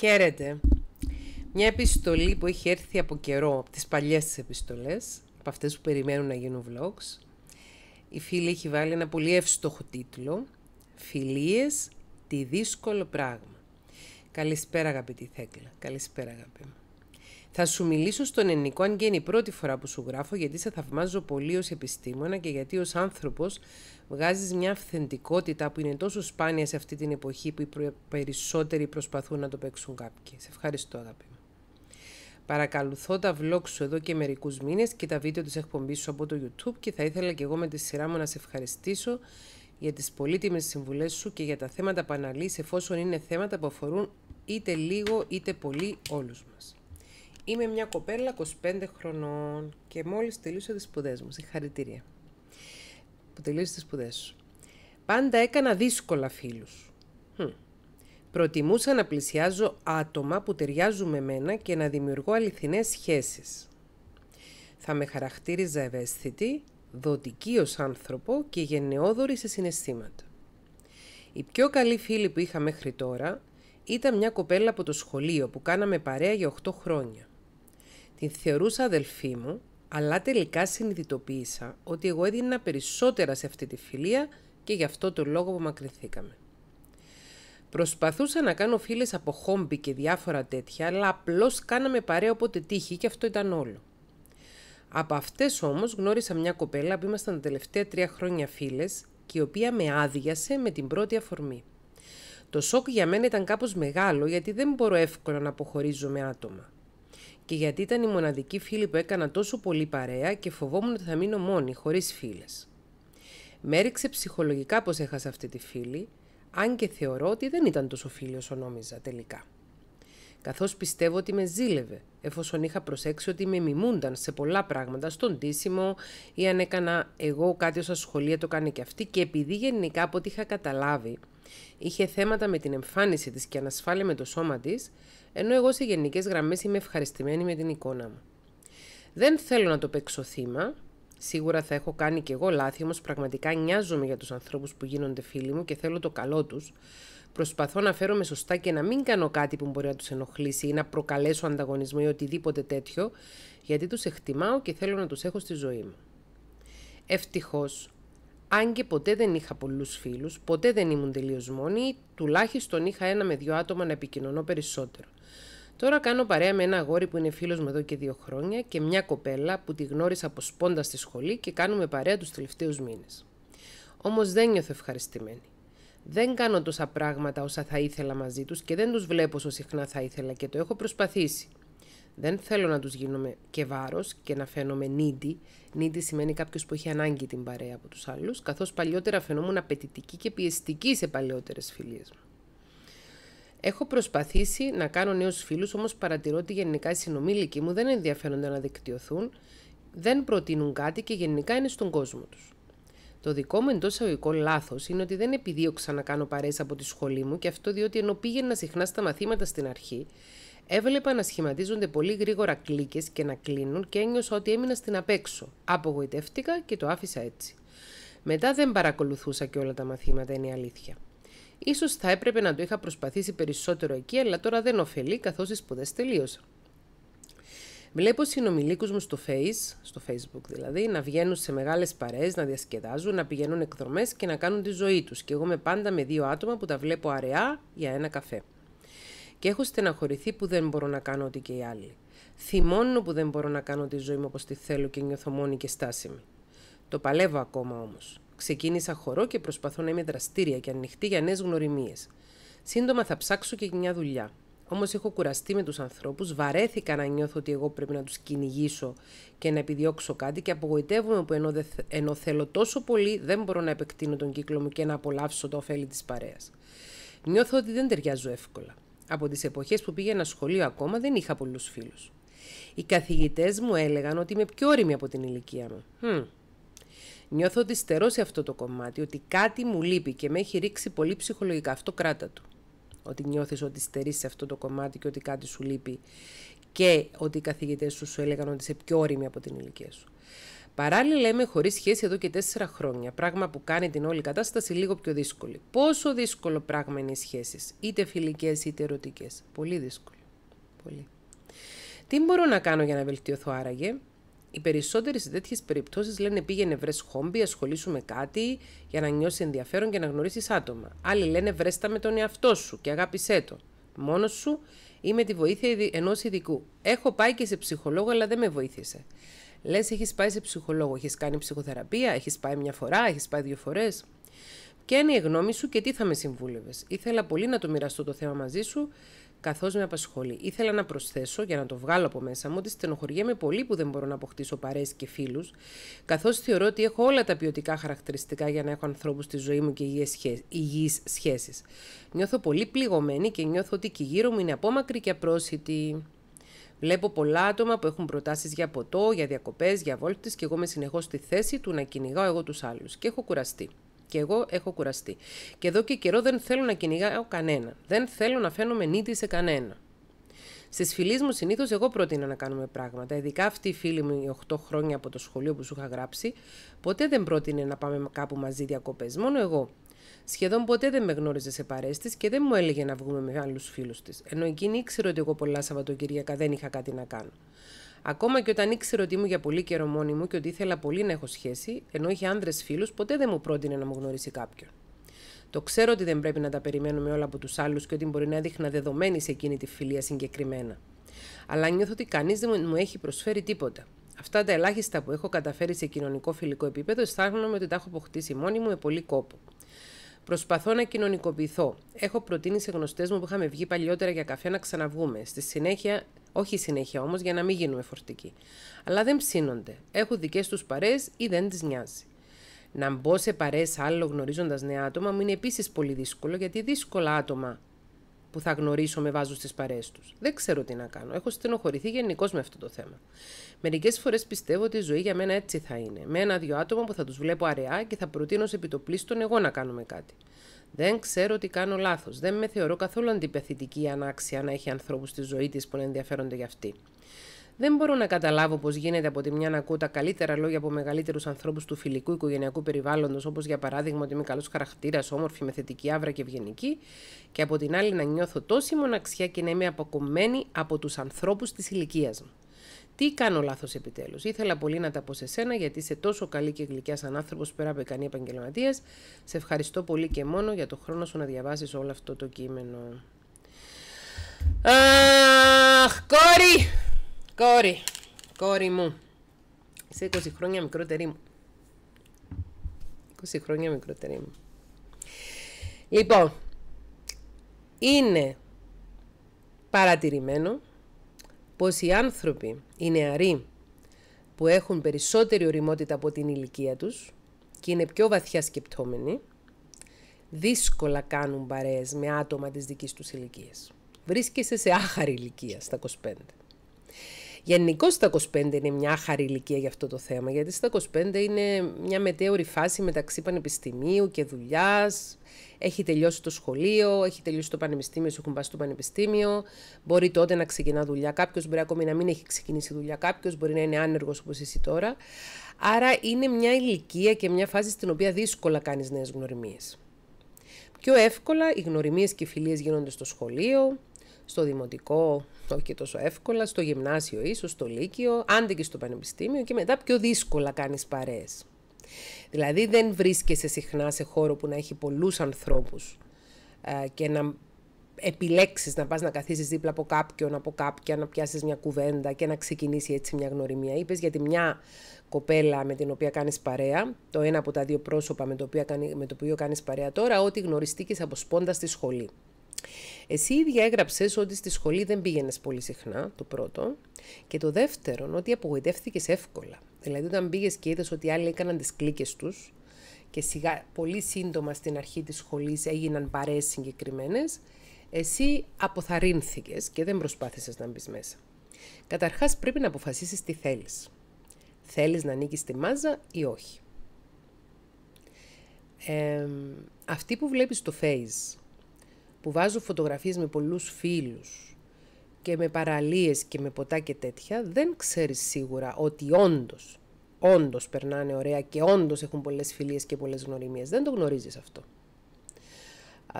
Χαίρετε. Μια επιστολή που έχει έρθει από καιρό, από τις παλιές της επιστολές, από αυτές που περιμένουν να γίνουν vlogs. Η φίλη έχει βάλει ένα πολύ εύστοχο τίτλο «Φιλίες, τη δύσκολο πράγμα». Καλησπέρα αγαπητή Θέκλα, καλησπέρα αγαπητή μου. Θα σου μιλήσω στον ελληνικό, αν και είναι η πρώτη φορά που σου γράφω, γιατί σε θαυμάζω πολύ ως επιστήμονα και γιατί ως άνθρωπος βγάζεις μια αυθεντικότητα που είναι τόσο σπάνια σε αυτή την εποχή που οι περισσότεροι προσπαθούν να το παίξουν κάποιοι. Σε ευχαριστώ, αγάπη Παρακαλουθώ τα vlog σου εδώ και μερικούς μήνες και τα βίντεο της εκπομπής σου από το YouTube και θα ήθελα και εγώ με τη σειρά μου να σε ευχαριστήσω για τις πολύτιμες συμβουλές σου και για τα θέματα που αναλύεις εφόσον είναι θέματα που αφορούν είτε λίγο είτε πολύ όλους μας. Είμαι μια κοπέλα 25 χρονών και μόλις τελείωσα τις σπουδές μου. Συγχαρητήρια που τελείωσες τις σπουδές σου. Πάντα έκανα δύσκολα φίλους. Hm. Προτιμούσα να πλησιάζω άτομα που ταιριάζουν με μένα και να δημιουργώ αληθινές σχέσεις. Θα με χαρακτήριζα ευαίσθητη, δοτική ως άνθρωπο και γενναιόδορη σε συναισθήματα. Η πιο καλή φίλη που είχα μέχρι τώρα ήταν μια κοπέλα από το σχολείο που κάναμε παρέα για 8 χρόνια. Την θεωρούσα αδελφή μου, αλλά τελικά συνειδητοποίησα ότι εγώ έδινα περισσότερα σε αυτή τη φιλία και γι' αυτό το λόγο που μακριθήκαμε. Προσπαθούσα να κάνω φίλες από χόμπι και διάφορα τέτοια, αλλά απλώς κάναμε παρέα όποτε τύχη και αυτό ήταν όλο. Από αυτές όμως γνώρισα μια κοπέλα που ήμασταν τα τελευταία τρία χρόνια φίλες και η οποία με άδειασε με την πρώτη αφορμή. Το σοκ για μένα ήταν κάπως μεγάλο γιατί δεν μπορώ εύκολα να αποχωρίζω με άτομα και γιατί ήταν η μοναδική φίλη που έκανα τόσο πολύ παρέα και φοβόμουν ότι θα μείνω μόνη, χωρίς φίλες. Μέριξε ψυχολογικά πως έχασα αυτή τη φίλη, αν και θεωρώ ότι δεν ήταν τόσο φίλη όσο νόμιζα τελικά. Καθώς πιστεύω ότι με ζήλευε, εφόσον είχα προσέξει ότι με μιμούνταν σε πολλά πράγματα, στον τίσιμο ή αν έκανα εγώ κάτι όσα σχολεία το κάνει και αυτή και επειδή γενικά από ό,τι είχα καταλάβει, Είχε θέματα με την εμφάνιση της και ανασφάλεια με το σώμα της, ενώ εγώ σε γενικές γραμμές είμαι ευχαριστημένη με την εικόνα μου. Δεν θέλω να το παίξω θύμα, Σίγουρα θα έχω κάνει και εγώ λάθη, όμως πραγματικά νοιάζομαι για τους ανθρώπους που γίνονται φίλοι μου και θέλω το καλό τους. Προσπαθώ να φέρω με σωστά και να μην κάνω κάτι που μπορεί να τους ενοχλήσει ή να προκαλέσω ανταγωνισμό ή οτιδήποτε τέτοιο, γιατί τους εκτιμάω και θέλω να τους έχω στη ζωή μου. Ευτυχώς, αν και ποτέ δεν είχα πολλούς φίλους, ποτέ δεν ήμουν τελείως μόνη, τουλάχιστον είχα ένα με δύο άτομα να επικοινωνώ περισσότερο. Τώρα κάνω παρέα με ένα αγόρι που είναι φίλος μου εδώ και δύο χρόνια και μια κοπέλα που τη γνώρισα από σπόντα στη σχολή και κάνουμε παρέα τους τελευταίους μήνες. Όμως δεν νιώθω ευχαριστημένη. Δεν κάνω τόσα πράγματα όσα θα ήθελα μαζί τους και δεν τους βλέπω όσο συχνά θα ήθελα και το έχω προσπαθήσει. Δεν θέλω να τους γίνομαι και βάρος και να φαίνομαι needy. Needy σημαίνει κάποιος που έχει ανάγκη την παρέα από τους άλλους, καθώς παλιότερα φαινόμουν απαιτητική και πιεστική σε παλαιότερες φιλίες μου. Έχω προσπαθήσει να κάνω νέους φίλους, όμως παρατηρώ ότι γενικά οι συνομήλικοι μου δεν ενδιαφέρονται να δικτυωθούν, δεν προτείνουν κάτι και γενικά είναι στον κόσμο τους. Το δικό μου εντός αγωγικό λάθος είναι ότι δεν επιδίωξα να κάνω παρέες από τη σχολή μου και αυτό διότι ενώ πήγαινα συχνά στα μαθήματα στην αρχή, Έβλεπα να σχηματίζονται πολύ γρήγορα κλίκες και να κλείνουν και ένιωσα ότι έμεινα στην απέξω. Απογοητεύτηκα και το άφησα έτσι. Μετά δεν παρακολουθούσα και όλα τα μαθήματα, είναι η αλήθεια. Ίσως θα έπρεπε να το είχα προσπαθήσει περισσότερο εκεί, αλλά τώρα δεν ωφελεί καθώς οι σπουδέ τελείωσαν. Βλέπω συνομιλίκους μου στο Face, στο Facebook δηλαδή, να βγαίνουν σε μεγάλες παρέες, να διασκεδάζουν, να πηγαίνουν εκδρομές και να κάνουν τη ζωή τους. Και εγώ είμαι πάντα με δύο άτομα που τα βλέπω αραιά για ένα καφέ και έχω στεναχωρηθεί που δεν μπορώ να κάνω ό,τι και οι άλλοι. Θυμώνω που δεν μπορώ να κάνω τη ζωή μου όπως τη θέλω και νιώθω μόνη και στάσιμη. Το παλεύω ακόμα όμως. Ξεκίνησα χορό και προσπαθώ να είμαι δραστήρια και ανοιχτή για νέες γνωριμίες. Σύντομα θα ψάξω και μια δουλειά. Όμως έχω κουραστεί με τους ανθρώπους, βαρέθηκα να νιώθω ότι εγώ πρέπει να τους κυνηγήσω και να επιδιώξω κάτι και απογοητεύομαι που ενώ, ενώ θέλω τόσο πολύ δεν μπορώ να επεκτείνω τον κύκλο μου και να απολαύσω το ωφέλη της παρέας. Νιώθω ότι δεν ταιριάζω εύκολα. Από τις εποχές που πήγαινα σχολείο ακόμα δεν είχα πολλούς φίλους. Οι καθηγητές μου έλεγαν ότι είμαι πιο όρημη από την ηλικία μου. Hm. Νιώθω ότι στερώ σε αυτό το κομμάτι, ότι κάτι μου λείπει και με έχει ρίξει πολύ ψυχολογικά. Αυτό κράτα του. Ότι νιώθεις ότι στερείς σε αυτό το κομμάτι και ότι κάτι σου λείπει και ότι οι καθηγητές σου σου έλεγαν ότι είσαι πιο όρημη από την ηλικία σου. Παράλληλα, είμαι χωρίς σχέση εδώ και τέσσερα χρόνια. Πράγμα που κάνει την όλη κατάσταση λίγο πιο δύσκολη. Πόσο δύσκολο πράγμα είναι οι σχέσεις, είτε φιλικές είτε ερωτικές. Πολύ δύσκολο. Πολύ. Τι μπορώ να κάνω για να βελτιωθώ άραγε. Οι περισσότεροι σε τέτοιες περιπτώσεις λένε πήγαινε βρες χόμπι, ασχολήσου με κάτι για να νιώσεις ενδιαφέρον και να γνωρίσεις άτομα. Άλλοι λένε βρέστα με τον εαυτό σου και αγάπησέ το. Μόνος σου ή με τη βοήθεια ενός ειδικού. Έχω πάει και σε ψυχολόγο, αλλά δεν με βοήθησε. Λες, έχεις πάει σε ψυχολόγο, έχεις κάνει ψυχοθεραπεία, έχεις πάει μια φορά, έχεις πάει δύο φορές. Ποια είναι η γνώμη σου και τι θα με συμβούλευες. Ήθελα πολύ να το μοιραστώ το θέμα μαζί σου καθώς με απασχολεί. Ήθελα να προσθέσω για να το βγάλω από μέσα μου ότι στενοχωριέμαι πολύ που δεν μπορώ να αποκτήσω παρέες και φίλους, καθώς θεωρώ ότι έχω όλα τα ποιοτικά χαρακτηριστικά για να έχω ανθρώπους στη ζωή μου και υγιείς σχέσεις. Νιώθω πολύ πληγωμένη και νιώθω ότι και γύρω μου είναι απόμακρη και απρόσιτη. Βλέπω πολλά άτομα που έχουν προτάσεις για ποτό, για διακοπές, για βόλτες και εγώ είμαι συνεχώς στη θέση του να κυνηγάω εγώ τους άλλους και έχω κουραστεί. Και εγώ έχω κουραστεί. Και εδώ και καιρό δεν θέλω να κυνηγάω κανένα. Δεν θέλω να φαίνομαι νύτη σε κανένα. Στις φιλίες μου συνήθως εγώ πρότεινα να κάνουμε πράγματα. Ειδικά αυτή η φίλη μου, οι 8 χρόνια από το σχολείο που σου είχα γράψει, ποτέ δεν πρότεινε να πάμε κάπου μαζί διακοπές. Μόνο εγώ. Σχεδόν ποτέ δεν με γνώριζε σε παρέστη και δεν μου έλεγε να βγούμε με άλλους φίλους της. Ενώ εκείνη ήξερε ότι εγώ πολλά Σαββατοκυριακά δεν είχα κάτι να κάνω. Ακόμα και όταν ήξερε ότι ήμουν για πολύ καιρό μόνη μου και ότι ήθελα πολύ να έχω σχέση, ενώ είχε άντρε φίλους, ποτέ δεν μου πρότεινε να μου γνωρίσει κάποιον. Το ξέρω ότι δεν πρέπει να τα περιμένουμε όλα από τους άλλους και ότι μπορεί να έδειχνα δεδομένη σε εκείνη τη φιλία συγκεκριμένα. Αλλά νιώθω ότι κανείς δεν μου έχει προσφέρει τίποτα. Αυτά τα ελάχιστα που έχω καταφέρει σε κοινωνικό φιλικό επίπεδο, αισθάνομαι ότι τα έχω αποκτήσει μόνη μου με πολύ κόπο. Προσπαθώ να κοινωνικοποιηθώ. Έχω προτείνει σε γνωστές μου που είχαμε βγει παλιότερα για καφέ να ξαναβγούμε. Στη συνέχεια όχι συνέχεια όμως για να μην γίνουμε φορτικοί. Αλλά δεν ψήνονται. Έχουν δικές τους παρέ ή δεν τις νοιάζει. Να μπω σε παρέ άλλο γνωρίζοντας νέα άτομα μου είναι επίσης πολύ δύσκολο γιατί δύσκολα άτομα που θα γνωρίσω με βάζουν στι παρέ τους. Δεν ξέρω τι να κάνω. Έχω στενοχωρηθεί γενικώς με αυτό το θέμα. Μερικές φορές πιστεύω ότι η ζωή για μένα έτσι θα είναι. Με ένα-δύο άτομα που θα τους βλέπω αραιά και θα προτείνω σε επιτοπλίστων εγώ να κάνουμε κάτι. Δεν ξέρω τι κάνω λάθος. Δεν με θεωρώ καθόλου αντιπεθητική ανάξια να έχει ανθρώπους στη ζωή της που να ενδιαφέρονται για αυτή. Δεν μπορώ να καταλάβω πώς γίνεται από τη μια να ακούω τα καλύτερα λόγια από μεγαλύτερους ανθρώπους του φιλικού οικογενειακού περιβάλλοντος, όπως για παράδειγμα ότι είμαι καλός χαρακτήρας, όμορφη, με θετική άβρα και ευγενική, και από την άλλη να νιώθω τόση μοναξιά και να είμαι αποκομμένη από τους ανθρώπους της ηλικίας μου. Τι κάνω λάθος επιτέλους. Ήθελα πολύ να τα πω σε σένα, γιατί είσαι τόσο καλή και γλυκιάς σαν άνθρωπο πέρα από ικανή επαγγελματίας. Σε ευχαριστώ πολύ και μόνο για το χρόνο σου να διαβάσεις όλο αυτό το κείμενο. Αχ, κόρη! Κόρη, κόρη μου. Είσαι 20 χρόνια μικρότερη μου. 20 χρόνια μικρότερη μου. Λοιπόν, είναι παρατηρημένο πως οι άνθρωποι, οι νεαροί, που έχουν περισσότερη οριμότητα από την ηλικία τους και είναι πιο βαθιά σκεπτόμενοι, δύσκολα κάνουν παρέες με άτομα της δικής τους ηλικίας. Βρίσκεσαι σε άχαρη ηλικία στα 25. Γενικώ τα 25 είναι μια χαρή ηλικία για αυτό το θέμα, γιατί στα 25 είναι μια μετέωρη φάση μεταξύ πανεπιστημίου και δουλειάς. Έχει τελειώσει το σχολείο, έχει τελειώσει το πανεπιστήμιο, σου έχουν πάει στο πανεπιστήμιο. Μπορεί τότε να ξεκινά δουλειά κάποιος, μπορεί ακόμη να μην έχει ξεκινήσει δουλειά κάποιος, μπορεί να είναι άνεργος όπως εσύ τώρα. Άρα είναι μια ηλικία και μια φάση στην οποία δύσκολα κάνεις νέες γνωριμίες. Πιο εύκολα οι γνωριμίες και οι φιλίες γίνονται στο σχολείο, στο δημοτικό, όχι και τόσο εύκολα, στο γυμνάσιο ίσως, στο λύκειο, άντε και στο πανεπιστήμιο και μετά πιο δύσκολα κάνεις παρέες. Δηλαδή δεν βρίσκεσαι συχνά σε χώρο που να έχει πολλούς ανθρώπους ε, και να επιλέξεις να πας να καθίσεις δίπλα από κάποιον, από κάποια, να πιάσεις μια κουβέντα και να ξεκινήσει έτσι μια γνωριμία. Είπες γιατί μια κοπέλα με την οποία κάνεις παρέα, το ένα από τα δύο πρόσωπα με το οποίο, με κάνεις παρέα τώρα, ότι γνωριστήκες από σπόντα στη σχολή. Εσύ ίδια έγραψε ότι στη σχολή δεν πήγαινες πολύ συχνά, το πρώτο. Και το δεύτερο, ότι απογοητεύτηκες εύκολα. Δηλαδή, όταν πήγες και είδες ότι άλλοι έκαναν τις κλίκες τους και σιγά, πολύ σύντομα στην αρχή της σχολής έγιναν παρέ συγκεκριμένες, εσύ αποθαρρύνθηκες και δεν προσπάθησες να μπεις μέσα. Καταρχάς, πρέπει να αποφασίσεις τι θέλεις. Θέλεις να νίκεις στη μάζα ή όχι. Ε, αυτή που βλέπεις στο face που βάζω φωτογραφίες με πολλούς φίλους και με παραλίες και με ποτά και τέτοια, δεν ξέρεις σίγουρα ότι όντως, όντως περνάνε ωραία και όντως έχουν πολλές φιλίες και πολλές γνωριμίες. Δεν το γνωρίζεις αυτό.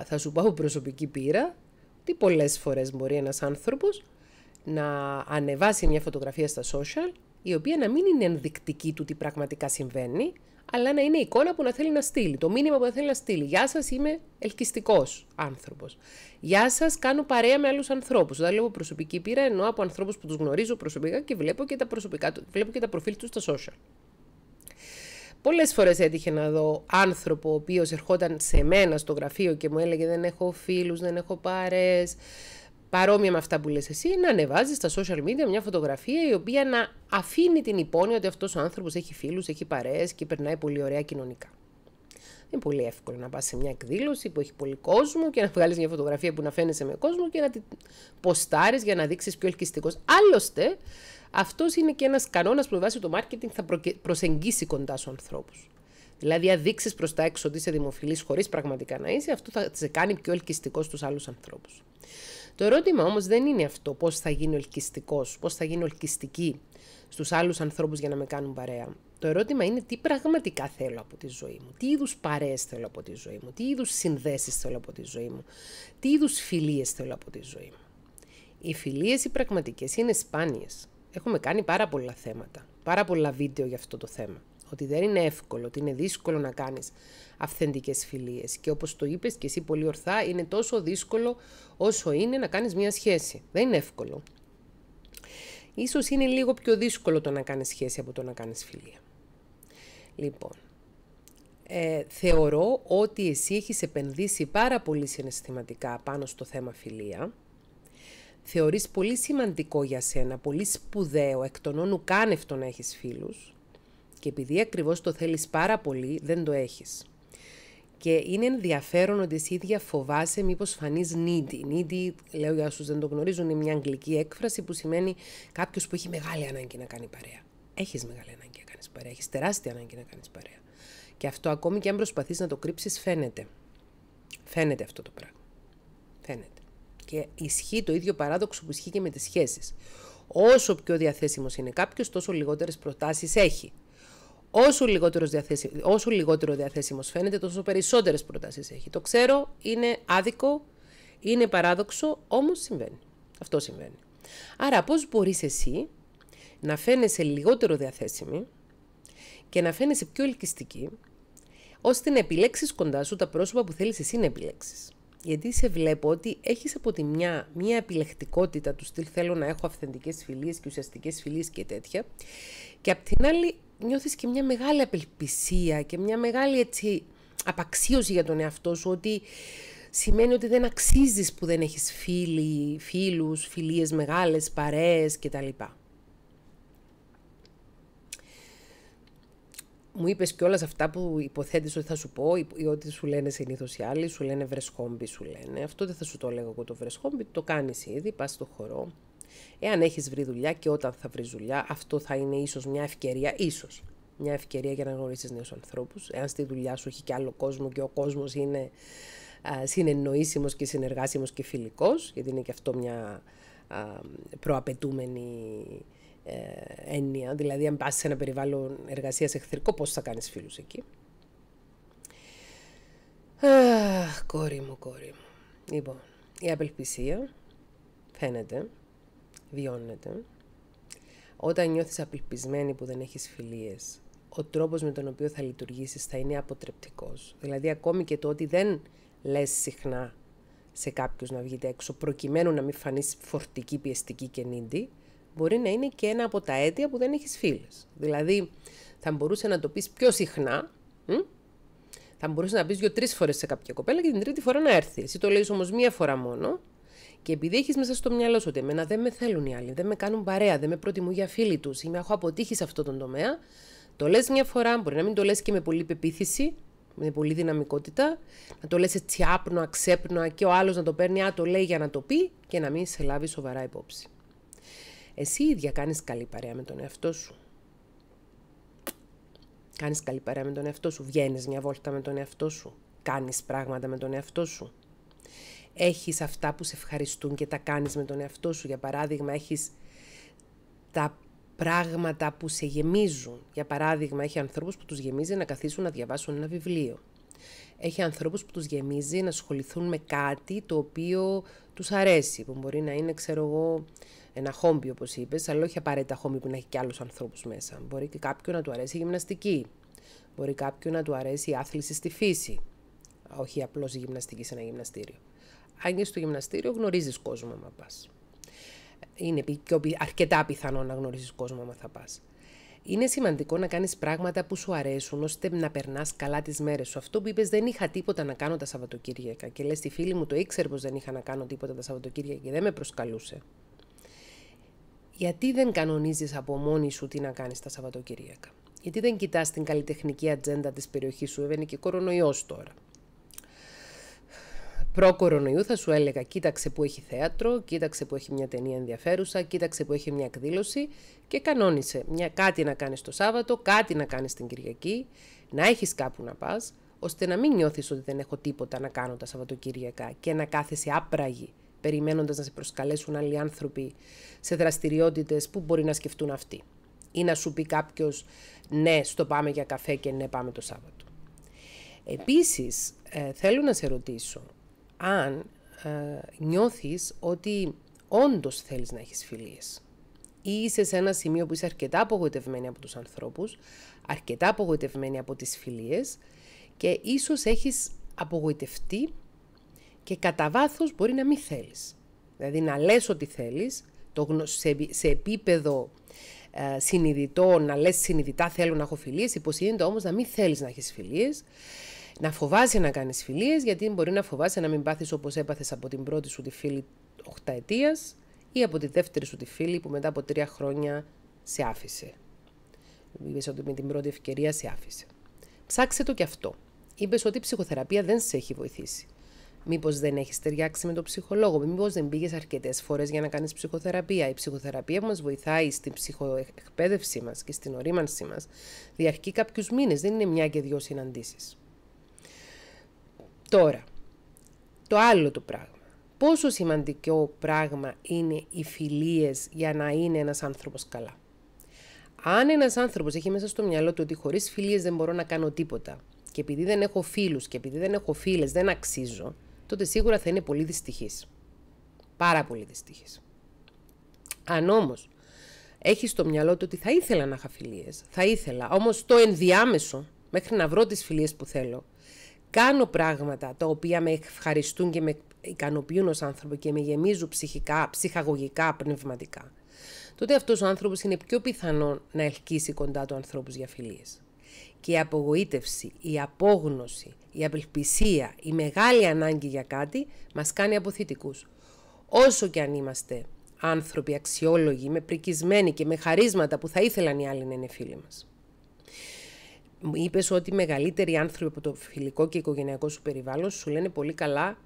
θα σου πω από προσωπική πείρα τι πολλές φορές μπορεί ένας άνθρωπος να ανεβάσει μια φωτογραφία στα social η οποία να μην είναι ενδεικτική του τι πραγματικά συμβαίνει, αλλά να είναι η εικόνα που να θέλει να στείλει, το μήνυμα που να θέλει να στείλει. Γεια σας, είμαι ελκυστικός άνθρωπος. Γεια σας, κάνω παρέα με άλλους ανθρώπους. Όταν δηλαδή, λέω προσωπική πείρα, εννοώ από ανθρώπους που τους γνωρίζω προσωπικά και βλέπω και τα, προσωπικά, βλέπω και τα προφίλ τους στα social. Πολλές φορές έτυχε να δω άνθρωπο ο οποίος ερχόταν σε μένα στο γραφείο και μου έλεγε Δεν έχω φίλους, δεν έχω παρέ παρόμοια με αυτά που λες εσύ, να ανεβάζεις στα social media μια φωτογραφία η οποία να αφήνει την υπόνοια ότι αυτός ο άνθρωπος έχει φίλους, έχει παρέες και περνάει πολύ ωραία κοινωνικά. Είναι πολύ εύκολο να πας σε μια εκδήλωση που έχει πολύ κόσμο και να βγάλεις μια φωτογραφία που να φαίνεσαι με κόσμο και να την ποστάρεις για να δείξεις πιο ελκυστικός. Άλλωστε, αυτός είναι και ένας κανόνας που βάσει το marketing θα προσεγγίσει κοντά στους ανθρώπους. Δηλαδή, αν δείξεις προς τα έξω ότι είσαι δημοφιλής χωρίς πραγματικά να είσαι, αυτό θα σε κάνει πιο ελκυστικός στους άλλους ανθρώπους. Το ερώτημα όμως δεν είναι αυτό πώς θα γίνει ολκυστικό, πώς θα γίνει ολκυστική στους άλλους ανθρώπους για να με κάνουν παρέα. Το ερώτημα είναι τι πραγματικά θέλω από τη ζωή μου, τι είδους παρέες θέλω από τη ζωή μου, τι είδους συνδέσεις θέλω από τη ζωή μου, τι είδους φιλίες θέλω από τη ζωή μου. Οι φιλίες οι πραγματικές είναι σπάνιες. Έχουμε κάνει πάρα πολλά θέματα, πάρα πολλά βίντεο για αυτό το θέμα ότι δεν είναι εύκολο, ότι είναι δύσκολο να κάνεις αυθεντικές φιλίες. Και όπως το είπες και εσύ πολύ ορθά, είναι τόσο δύσκολο όσο είναι να κάνεις μια σχέση. Δεν είναι εύκολο. Ίσως είναι λίγο πιο δύσκολο το να κάνεις σχέση από το να κάνεις φιλία. Λοιπόν, ε, θεωρώ ότι εσύ έχεις επενδύσει πάρα πολύ συναισθηματικά πάνω στο θέμα φιλία. Θεωρείς πολύ σημαντικό για σένα, πολύ σπουδαίο, εκ των όνου κάνευτο να έχεις φίλους και επειδή ακριβώς το θέλεις πάρα πολύ, δεν το έχεις. Και είναι ενδιαφέρον ότι εσύ ίδια φοβάσαι μήπως φανείς needy. Needy, λέω για όσους δεν το γνωρίζουν, είναι μια αγγλική έκφραση που σημαίνει κάποιος που έχει μεγάλη ανάγκη να κάνει παρέα. Έχεις μεγάλη ανάγκη να κάνεις παρέα. Έχεις τεράστια ανάγκη να κάνεις παρέα. Και αυτό ακόμη και αν προσπαθείς να το κρύψεις, φαίνεται. Φαίνεται αυτό το πράγμα. Φαίνεται. Και ισχύει το ίδιο παράδοξο που ισχύει και με τις σχέσεις. Όσο πιο διαθέσιμος είναι κάποιος, τόσο λιγότερες προτάσεις έχει. Όσο λιγότερος, διαθέσιμο διαθέσιμος φαίνεται, τόσο περισσότερες προτάσεις έχει. Το ξέρω, είναι άδικο, είναι παράδοξο, όμως συμβαίνει. Αυτό συμβαίνει. Άρα πώς μπορείς εσύ να φαίνεσαι λιγότερο διαθέσιμη και να φαίνεσαι πιο ελκυστική, ώστε να επιλέξεις κοντά σου τα πρόσωπα που θέλεις εσύ να επιλέξεις. Γιατί σε βλέπω ότι έχεις από τη μια μια επιλεκτικότητα του στυλ θέλω να έχω αυθεντικές φιλίες και ουσιαστικές φιλίες και τέτοια και απ' την άλλη νιώθεις και μια μεγάλη απελπισία και μια μεγάλη έτσι απαξίωση για τον εαυτό σου ότι σημαίνει ότι δεν αξίζεις που δεν έχεις φίλοι, φίλους, φιλίες μεγάλες, παρέες κτλ. Μου είπες και όλα αυτά που υποθέτεις ότι θα σου πω ή ότι σου λένε συνήθως οι άλλοι, σου λένε βρεσχόμπι, σου λένε. Αυτό δεν θα σου το λέγω εγώ το βρεσχόμπι, το κάνεις ήδη, πας στο χορό, Εάν έχεις βρει δουλειά και όταν θα βρεις δουλειά, αυτό θα είναι ίσως μια ευκαιρία, ίσως μια ευκαιρία για να γνωρίσεις νέους ανθρώπους. Εάν στη δουλειά σου έχει και άλλο κόσμο και ο κόσμος είναι συνεννοήσιμος και συνεργάσιμος και φιλικός. γιατί είναι και αυτό μια προαπαιτούμενη ε, έννοια. Δηλαδή, αν πας σε ένα περιβάλλον εργασίας εχθρικό, πώς θα κάνεις φίλους εκεί. Αχ, κόρη μου, κόρη μου. Λοιπόν, η απελπισία φαίνεται βιώνεται. Όταν νιώθεις απελπισμένη που δεν έχεις φιλίες, ο τρόπος με τον οποίο θα λειτουργήσεις θα είναι αποτρεπτικός. Δηλαδή ακόμη και το ότι δεν λες συχνά σε κάποιους να βγείτε έξω προκειμένου να μην φανείς φορτική, πιεστική και νύντη, μπορεί να είναι και ένα από τα αίτια που δεν έχεις φίλες. Δηλαδή θα μπορούσε να το πεις πιο συχνά, θα μπορούσε να πεις δύο-τρεις φορές σε κάποια κοπέλα και την τρίτη φορά να έρθει. Εσύ το λέει όμως μία φορά μόνο και επειδή έχεις μέσα στο μυαλό σου ότι εμένα δεν με θέλουν οι άλλοι, δεν με κάνουν παρέα, δεν με προτιμούν για φίλοι τους ή με έχω αποτύχει σε αυτόν τον τομέα, το λες μια φορά, μπορεί να μην το λες και με πολύ πεποίθηση, με πολύ δυναμικότητα, να το λες έτσι άπνοα, ξέπνοα και ο άλλος να το παίρνει, α, το λέει για να το πει και να μην σε λάβει σοβαρά υπόψη. Εσύ ίδια κάνεις καλή παρέα με τον εαυτό σου. Κάνεις καλή παρέα με τον εαυτό σου, Βγαίνεις μια βόλτα με τον εαυτό σου, Κάνεις πράγματα με τον εαυτό σου έχεις αυτά που σε ευχαριστούν και τα κάνεις με τον εαυτό σου. Για παράδειγμα, έχεις τα πράγματα που σε γεμίζουν. Για παράδειγμα, έχει ανθρώπους που τους γεμίζει να καθίσουν να διαβάσουν ένα βιβλίο. Έχει ανθρώπους που τους γεμίζει να ασχοληθούν με κάτι το οποίο τους αρέσει, που μπορεί να είναι, ξέρω εγώ, ένα χόμπι όπως είπες, αλλά όχι απαραίτητα χόμπι που να έχει και άλλους ανθρώπους μέσα. Μπορεί και κάποιον να του αρέσει η γυμναστική, μπορεί κάποιον να του αρέσει η άθληση στη φύση, όχι απλώς η γυμναστική σε ένα γυμναστήριο. Αν στο γυμναστήριο, γνωρίζεις κόσμο άμα πας. Είναι αρκετά πιθανό να γνωρίζεις κόσμο άμα θα πας. Είναι σημαντικό να κάνεις πράγματα που σου αρέσουν ώστε να περνάς καλά τις μέρες σου. Αυτό που είπες, δεν είχα τίποτα να κάνω τα Σαββατοκύριακα. Και λες, τη φίλη μου το ήξερε πως δεν είχα να κάνω τίποτα τα Σαββατοκύριακα και δεν με προσκαλούσε. Γιατί δεν κανονίζεις από μόνη σου τι να κάνεις τα Σαββατοκυριακά. Γιατί δεν κοιτάς την καλλιτεχνική ατζέντα της περιοχής σου, έβαινε και κορονοϊός τώρα προ-κορονοϊού θα σου έλεγα κοίταξε που έχει θέατρο, κοίταξε που έχει μια ταινία ενδιαφέρουσα, κοίταξε που έχει μια εκδήλωση και κανόνισε μια, κάτι να κάνεις το Σάββατο, κάτι να κάνεις την Κυριακή, να έχεις κάπου να πας, ώστε να μην νιώθεις ότι δεν έχω τίποτα να κάνω τα Σαββατοκύριακα και να κάθεσαι άπραγη περιμένοντας να σε προσκαλέσουν άλλοι άνθρωποι σε δραστηριότητες που μπορεί να σκεφτούν αυτοί. Ή να σου πει κάποιος ναι στο πάμε για καφέ και ναι πάμε το Σάββατο. Επίσης, ε, θέλω να σε ρωτήσω, αν ε, νιώθεις ότι όντως θέλεις να έχεις φιλίες ή είσαι σε ένα σημείο που είσαι αρκετά απογοητευμένη από τους ανθρώπους, αρκετά απογοητευμένη από τις φιλίες και ίσως έχεις απογοητευτεί και κατά βάθος μπορεί να μην θέλεις. Δηλαδή να λες ότι θέλεις, το, σε, επίπεδο ε, συνειδητό, να λες συνειδητά θέλω να έχω φιλίες, υποσυνείδητο όμως να μην θέλεις να έχεις φιλίες να φοβάσαι να κάνεις φιλίες, γιατί μπορεί να φοβάσαι να μην πάθεις όπως έπαθες από την πρώτη σου τη φίλη 8 ετία ή από τη δεύτερη σου τη φίλη που μετά από τρία χρόνια σε άφησε. Είπες ότι με την πρώτη ευκαιρία σε άφησε. Ψάξε το κι αυτό. Είπες ότι η ψυχοθεραπεία δεν σε έχει βοηθήσει. Μήπως δεν έχεις ταιριάξει με τον ψυχολόγο, μήπως δεν πήγες αρκετές φορές για να κάνεις ψυχοθεραπεία. Η ψυχοθεραπεία μας βοηθάει στην ψυχοεκπαίδευσή μας και στην ορίμανσή μας. Διαρκεί κάποιους μήνες, δεν είναι μια και δύο συναντήσεις. Τώρα, το άλλο το πράγμα. Πόσο σημαντικό πράγμα είναι οι φιλίες για να είναι ένας άνθρωπος καλά. Αν ένας άνθρωπος έχει μέσα στο μυαλό του ότι χωρίς φιλίες δεν μπορώ να κάνω τίποτα και επειδή δεν έχω φίλους και επειδή δεν έχω φίλες δεν αξίζω, τότε σίγουρα θα είναι πολύ δυστυχής. Πάρα πολύ δυστυχής. Αν όμως έχεις στο μυαλό του ότι θα ήθελα να είχα φιλίες, θα ήθελα, όμως το ενδιάμεσο, μέχρι να βρω τις φιλίες που θέλω, κάνω πράγματα τα οποία με ευχαριστούν και με ικανοποιούν ως άνθρωπο και με γεμίζουν ψυχικά, ψυχαγωγικά, πνευματικά, τότε αυτός ο άνθρωπος είναι πιο πιθανό να ελκύσει κοντά του ανθρώπους για φιλίες. Και η απογοήτευση, η απόγνωση, η απελπισία, η μεγάλη ανάγκη για κάτι μας κάνει αποθητικούς. Όσο και αν είμαστε άνθρωποι αξιόλογοι, με πρικισμένοι και με χαρίσματα που θα ήθελαν οι άλλοι να είναι φίλοι μας είπες ότι οι μεγαλύτεροι άνθρωποι από το φιλικό και οικογενειακό σου περιβάλλον σου λένε πολύ καλά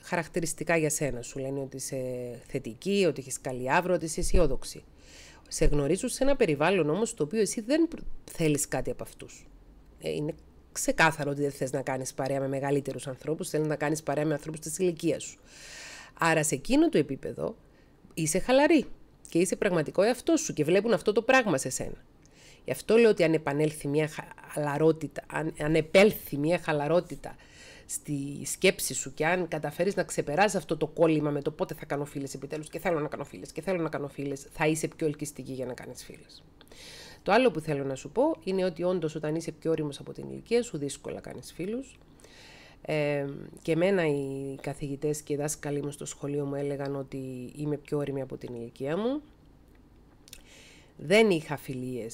χαρακτηριστικά για σένα. Σου λένε ότι είσαι θετική, ότι έχεις καλή αύριο, ότι είσαι αισιόδοξη. Σε γνωρίζουν σε ένα περιβάλλον όμως το οποίο εσύ δεν θέλεις κάτι από αυτούς. Ε, είναι ξεκάθαρο ότι δεν θες να κάνεις παρέα με μεγαλύτερους ανθρώπους, θέλεις να κάνεις παρέα με ανθρώπους της ηλικίας σου. Άρα σε εκείνο το επίπεδο είσαι χαλαρή και είσαι πραγματικό εαυτό σου και βλέπουν αυτό το πράγμα σε σένα. Γι' αυτό λέω ότι αν επανέλθει μια χαλαρότητα, αν, αν επέλθει μια χαλαρότητα στη σκέψη σου και αν καταφέρεις να ξεπεράσεις αυτό το κόλλημα με το πότε θα κάνω φίλες επιτέλους και θέλω να κάνω φίλες και θέλω να κάνω φίλες, θα είσαι πιο ελκυστική για να κάνεις φίλες. Το άλλο που θέλω να σου πω είναι ότι όντως όταν είσαι πιο όριμος από την ηλικία σου, δύσκολα κάνεις φίλους. Ε, και εμένα οι καθηγητές και οι δάσκαλοι μου στο σχολείο μου έλεγαν ότι είμαι πιο όριμη από την ηλικία μου. Δεν είχα φιλίες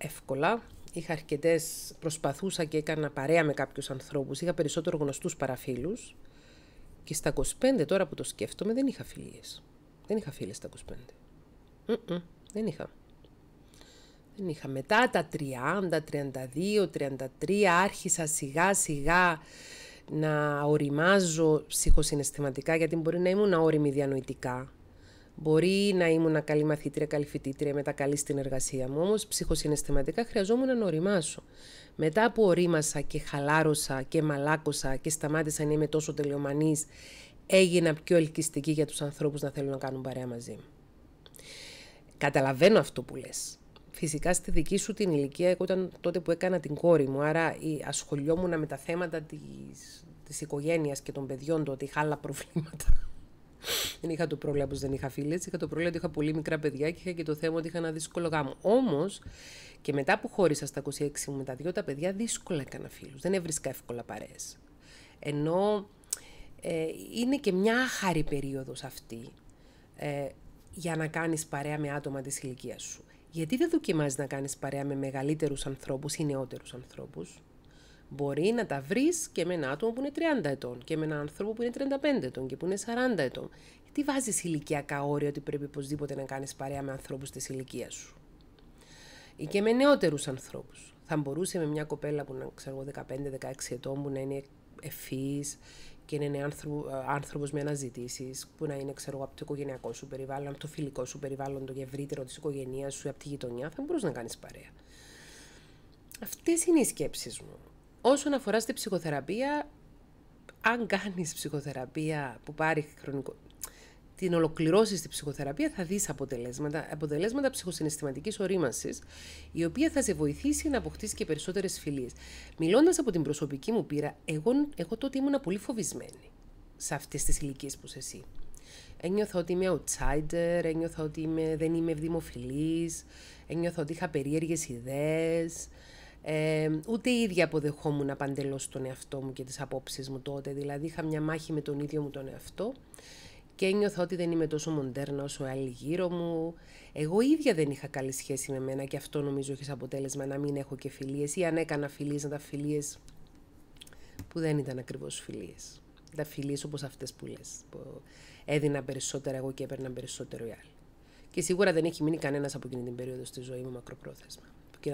εύκολα. Είχα αρκετές, προσπαθούσα και έκανα παρέα με κάποιους ανθρώπους. Είχα περισσότερο γνωστούς παραφίλους. Και στα 25 τώρα που το σκέφτομαι δεν είχα φιλίες. Δεν είχα φίλες στα 25. δεν είχα. Δεν είχα. Μετά τα 30, 32, 33 άρχισα σιγά σιγά να οριμάζω ψυχοσυναισθηματικά γιατί μπορεί να ήμουν όριμη διανοητικά Μπορεί να ήμουν καλή μαθήτρια, καλή φοιτήτρια, μετά καλή στην εργασία μου, όμως ψυχοσυναισθηματικά χρειαζόμουν να οριμάσω. Μετά που ορίμασα και χαλάρωσα και μαλάκωσα και σταμάτησα να είμαι τόσο τελειωμανή, έγινα πιο ελκυστική για τους ανθρώπους να θέλουν να κάνουν παρέα μαζί μου. Καταλαβαίνω αυτό που λες. Φυσικά στη δική σου την ηλικία, εγώ ήταν τότε που έκανα την κόρη μου, άρα ασχολιόμουν με τα θέματα της, της οικογένειας και των παιδιών τότε, είχα άλλα προβλήματα δεν είχα το πρόβλημα που δεν είχα φίλες. Είχα το πρόβλημα ότι είχα πολύ μικρά παιδιά και είχα και το θέμα ότι είχα ένα δύσκολο γάμο. Όμως και μετά που χώρισα στα 26 μου με τα δυο τα παιδιά, δύσκολα έκανα φίλους. Δεν έβρισκα εύκολα παρέ. Ενώ ε, είναι και μια άχαρη περίοδος αυτή ε, για να κάνεις παρέα με άτομα της ηλικίας σου. Γιατί δεν δοκιμάζεις να κάνεις παρέα με μεγαλύτερους ανθρώπους ή νεότερους ανθρώπους, Μπορεί να τα βρεις και με ένα άτομο που είναι 30 ετών και με έναν άνθρωπο που είναι 35 ετών και που είναι 40 ετών. Τι βάζεις ηλικιακά όρια ότι πρέπει οπωσδήποτε να κάνεις παρέα με ανθρώπους της ηλικίας σου. Ή και με νεότερους ανθρώπους. Θα μπορούσε με μια κοπέλα που ειναι ξέρω, 15-16 ετών που να είναι ευφυή και να είναι άνθρωπος με αναζητήσεις, που να είναι ξέρω, από το οικογενειακό σου περιβάλλον, από το φιλικό σου περιβάλλον, το ευρύτερο της οικογένειας σου, από τη γειτονιά, θα μπορούσες να κάνεις παρέα. Αυτές είναι οι σκέψεις μου. Όσον αφορά στην ψυχοθεραπεία, αν κάνεις ψυχοθεραπεία που πάρει χρονικό, την ολοκληρώσεις στη ψυχοθεραπεία, θα δεις αποτελέσματα, αποτελέσματα ψυχοσυναισθηματικής ορίμανση, η οποία θα σε βοηθήσει να αποκτήσεις και περισσότερες φιλίες. Μιλώντας από την προσωπική μου πείρα, εγώ, εγώ τότε ήμουν πολύ φοβισμένη σε αυτές τις ηλικίες που εσύ. Ένιωθα ότι είμαι outsider, ένιωθα ότι είμαι, δεν είμαι δημοφιλής, ένιωθα ότι είχα περίεργες ιδέες. Ε, ούτε η ίδια αποδεχόμουν παντελώ τον εαυτό μου και τις απόψεις μου τότε. Δηλαδή είχα μια μάχη με τον ίδιο μου τον εαυτό και ένιωθα ότι δεν είμαι τόσο μοντέρνα όσο άλλοι γύρω μου. Εγώ ίδια δεν είχα καλή σχέση με μένα και αυτό νομίζω έχει αποτέλεσμα να μην έχω και φιλίες ή αν έκανα φιλίες να τα φιλίες που δεν ήταν ακριβώς φιλίες. Τα φιλίες όπως αυτές που λες, που έδινα περισσότερα εγώ και έπαιρνα περισσότερο οι άλλοι. Και σίγουρα δεν έχει μείνει κανένας από εκείνη την περίοδο στη ζωή μου μακροπρόθεσμα. Που και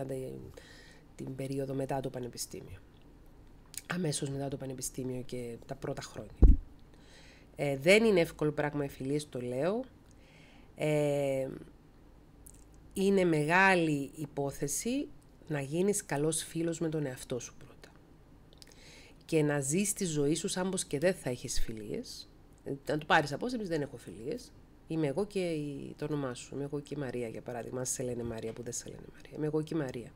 την περίοδο μετά το πανεπιστήμιο. Αμέσως μετά το πανεπιστήμιο και τα πρώτα χρόνια. Ε, δεν είναι εύκολο πράγμα οι φιλίες, το λέω. Ε, είναι μεγάλη υπόθεση να γίνεις καλός φίλος με τον εαυτό σου πρώτα. Και να ζεις τη ζωή σου σαν πως και δεν θα έχεις φιλίες. Ε, να του πάρεις απόψε, δεν έχω φιλίες. Είμαι εγώ και το όνομά σου. Είμαι εγώ και η Μαρία, για παράδειγμα. Αν σε λένε Μαρία που δεν σε λένε Μαρία. Είμαι εγώ και η Μαρία.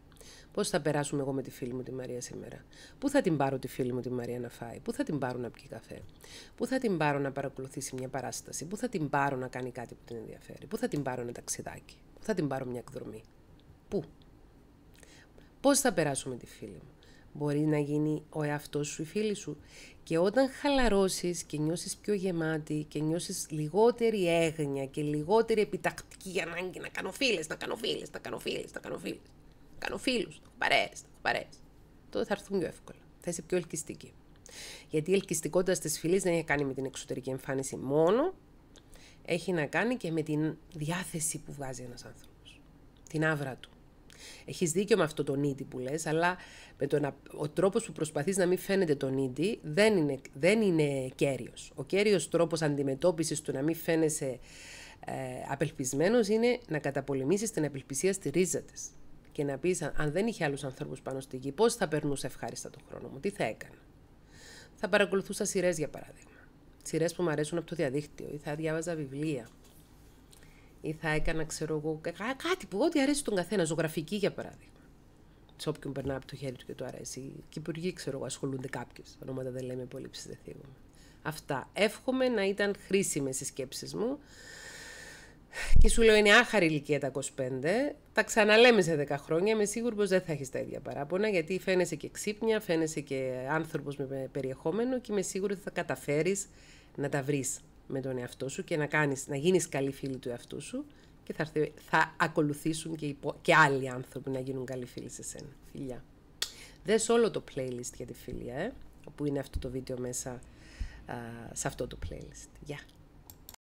Πώ θα περάσουμε εγώ με τη φίλη μου τη Μαρία σήμερα. Πού θα την πάρω τη φίλη μου τη Μαρία να φάει. Πού θα την πάρω να πιει καφέ. Πού θα την πάρω να παρακολουθήσει μια παράσταση. Πού θα την πάρω να κάνει κάτι που την ενδιαφέρει. Πού θα την πάρω ένα ταξιδάκι. Πού θα την πάρω μια εκδρομή. Πού. Πώς θα περάσουμε τη φίλη μου. Μπορεί να γίνει ο εαυτός σου η φίλη σου. Και όταν χαλαρώσεις και νιώσεις πιο γεμάτη και νιώσεις λιγότερη έγνοια και λιγότερη επιτακτική ανάγκη να κάνω φίλες, να κάνω φίλες, να κάνω φίλες, να κάνω φίλες, κάνω φίλους, θα έχω παρέε, θα έχω Τότε θα έρθουν πιο εύκολα. Θα είσαι πιο ελκυστική. Γιατί η ελκυστικότητα τη φυλή δεν έχει να κάνει με την εξωτερική εμφάνιση μόνο, έχει να κάνει και με την διάθεση που βγάζει ένας άνθρωπος. Την άβρα του. Έχεις δίκιο με αυτό το νίτι που λες, αλλά με ο τρόπος που προσπαθείς να μην φαίνεται το νίτι δεν είναι, δεν είναι κέριος. Ο κέριος τρόπος αντιμετώπισης του να μην φαίνεσαι ε, είναι να καταπολεμήσεις την απελπισία στη ρίζα τη και να πεις, αν δεν είχε άλλους ανθρώπους πάνω στη γη, πώς θα περνούσε ευχάριστα τον χρόνο μου, τι θα έκανα. Θα παρακολουθούσα σειρές, για παράδειγμα. Σειρές που μου αρέσουν από το διαδίκτυο ή θα διάβαζα βιβλία ή θα έκανα, ξέρω εγώ, κάτι που ό,τι αρέσει τον καθένα, ζωγραφική για παράδειγμα. Σε όποιον περνά από το χέρι του και του αρέσει. Και υπουργοί, ξέρω εγώ, ασχολούνται κάποιε. Ονόματα δεν λέμε πολύ, ψηδεθίγουμε. Αυτά. Εύχομαι να ήταν χρήσιμες οι σκέψεις μου. Και σου λέω είναι άχαρη ηλικία τα 25. Τα ξαναλέμε σε 10 χρόνια. Είμαι σίγουρη πως δεν θα έχεις τα ίδια παράπονα, γιατί φαίνεσαι και ξύπνια, φαίνεσαι και άνθρωπος με περιεχόμενο και είμαι σίγουρη ότι θα καταφέρεις να τα βρεις με τον εαυτό σου και να, κάνεις, να γίνεις καλή φίλη του εαυτού σου και θα, θα ακολουθήσουν και, υπο, και άλλοι άνθρωποι να γίνουν καλοί φίλη σε σένα. Φιλιά. Δες όλο το playlist για τη φίλια, ε, που είναι αυτό το βίντεο μέσα α, σε αυτό το playlist. Γεια. Yeah.